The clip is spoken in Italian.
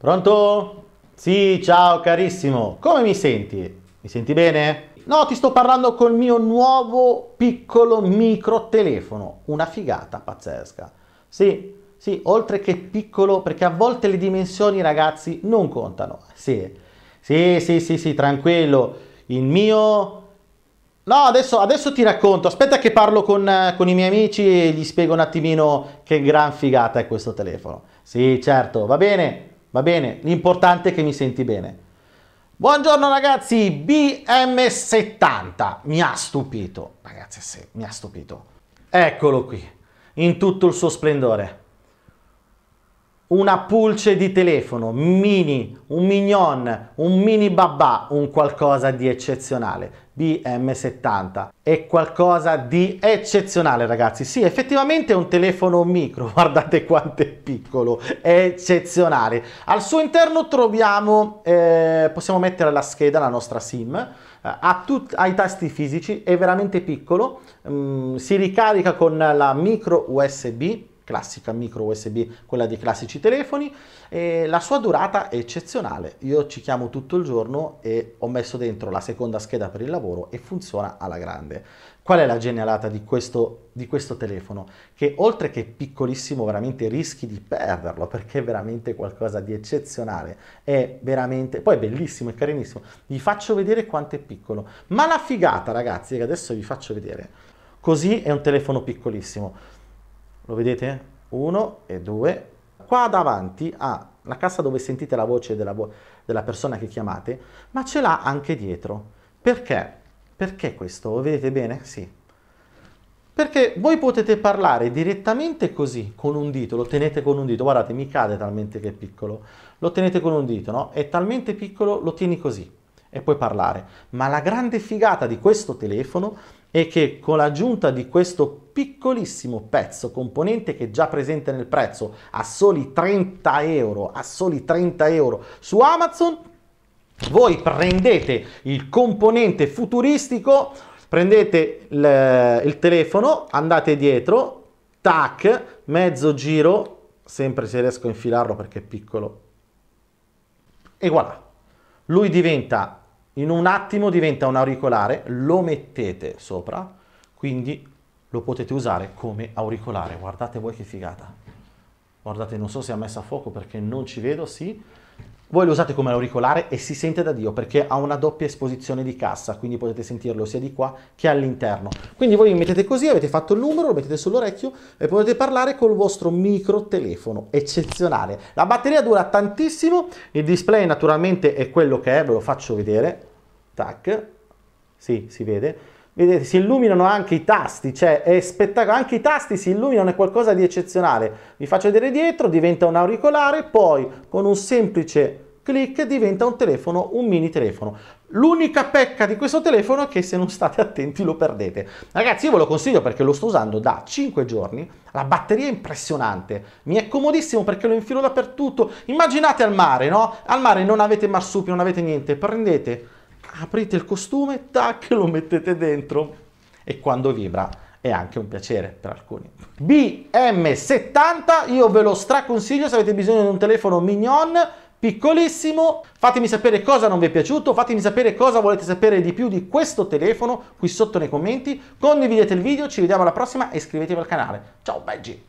Pronto? Sì, ciao carissimo. Come mi senti? Mi senti bene? No, ti sto parlando col mio nuovo piccolo micro telefono. Una figata pazzesca. Sì, sì, oltre che piccolo, perché a volte le dimensioni, ragazzi, non contano. Sì, sì, sì, sì, sì tranquillo. Il mio... No, adesso, adesso, ti racconto. Aspetta che parlo con, con i miei amici e gli spiego un attimino che gran figata è questo telefono. Sì, certo, va bene. Va bene? L'importante è che mi senti bene. Buongiorno ragazzi, BM70. Mi ha stupito, ragazzi, sì, mi ha stupito. Eccolo qui, in tutto il suo splendore una pulce di telefono, mini, un mignon, un mini babà, un qualcosa di eccezionale. BM70 è qualcosa di eccezionale ragazzi sì effettivamente è un telefono micro guardate quanto è piccolo è eccezionale al suo interno troviamo eh, possiamo mettere la scheda la nostra sim eh, ha ai tasti fisici è veramente piccolo mm, si ricarica con la micro usb classica micro USB, quella dei classici telefoni. E la sua durata è eccezionale, io ci chiamo tutto il giorno e ho messo dentro la seconda scheda per il lavoro e funziona alla grande. Qual è la genialata di questo, di questo telefono? Che oltre che piccolissimo veramente rischi di perderlo perché è veramente qualcosa di eccezionale, è veramente, poi è bellissimo, è carinissimo, vi faccio vedere quanto è piccolo, ma la figata ragazzi che adesso vi faccio vedere, così è un telefono piccolissimo, lo vedete? 1 e 2. Qua davanti ha ah, la cassa dove sentite la voce della, vo della persona che chiamate, ma ce l'ha anche dietro. Perché? Perché questo? Lo vedete bene? Sì. Perché voi potete parlare direttamente così, con un dito, lo tenete con un dito, guardate, mi cade talmente che è piccolo, lo tenete con un dito, no? È talmente piccolo, lo tieni così e puoi parlare. Ma la grande figata di questo telefono è che con l'aggiunta di questo piccolissimo pezzo componente che è già presente nel prezzo a soli 30 euro, a soli 30 euro su Amazon, voi prendete il componente futuristico, prendete il, il telefono, andate dietro, tac, mezzo giro, sempre se riesco a infilarlo perché è piccolo, e voilà. Lui diventa in un attimo diventa un auricolare, lo mettete sopra, quindi lo potete usare come auricolare. Guardate voi che figata. Guardate, non so se ha messo a fuoco perché non ci vedo, sì. Voi lo usate come auricolare e si sente da Dio perché ha una doppia esposizione di cassa, quindi potete sentirlo sia di qua che all'interno. Quindi voi mettete così, avete fatto il numero, lo mettete sull'orecchio e potete parlare col vostro micro telefono, eccezionale. La batteria dura tantissimo, il display naturalmente è quello che è, ve lo faccio vedere, tac, sì, si vede, Vedete, si illuminano anche i tasti, cioè è spettacolare, anche i tasti si illuminano, è qualcosa di eccezionale. Vi faccio vedere dietro, diventa un auricolare, poi con un semplice clic diventa un telefono, un mini telefono. L'unica pecca di questo telefono è che se non state attenti lo perdete. Ragazzi io ve lo consiglio perché lo sto usando da 5 giorni, la batteria è impressionante, mi è comodissimo perché lo infilo dappertutto. Immaginate al mare, no? Al mare non avete marsupi, non avete niente, prendete aprite il costume, tac, lo mettete dentro e quando vibra è anche un piacere per alcuni. BM70, io ve lo straconsiglio se avete bisogno di un telefono mignon, piccolissimo. Fatemi sapere cosa non vi è piaciuto, fatemi sapere cosa volete sapere di più di questo telefono qui sotto nei commenti. Condividete il video, ci vediamo alla prossima e iscrivetevi al canale. Ciao Beggi!